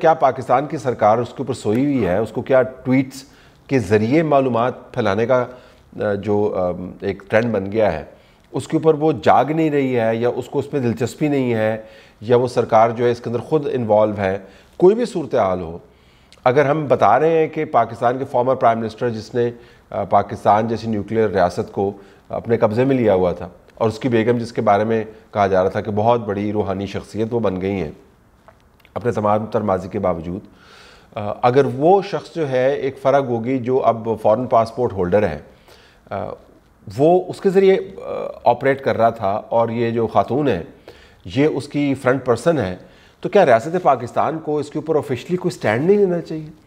क्या पाकिस्तान की सरकार उसके ऊपर सोई हुई है उसको क्या ट्वीट्स के ज़रिए मालूम फैलाने का जो एक ट्रेंड बन गया है उसके ऊपर वो जाग नहीं रही है या उसको उसमें दिलचस्पी नहीं है या वो सरकार जो है इसके अंदर ख़ुद इन्वॉल्व है कोई भी सूरत हाल हो अगर हम बता रहे हैं कि पाकिस्तान के फॉर्मर प्राइम मिनिस्टर जिसने पाकिस्तान जैसी न्यूक्लियर रियासत को अपने कब्ज़े में लिया हुआ था और उसकी बेगम जिसके बारे में कहा जा रहा था कि बहुत बड़ी रूहानी शख्सियत वो बन गई हैं अपने तमाम तर माजी के बावजूद अगर वो शख्स जो है एक फ़र्क होगी जो अब फ़ॉरन पासपोर्ट होल्डर है वो उसके ज़रिए ऑपरेट कर रहा था और ये जो खातून है ये उसकी फ्रंट पर्सन है तो क्या रियासत पाकिस्तान को इसके ऊपर ऑफिशली कोई स्टैंड नहीं लेना चाहिए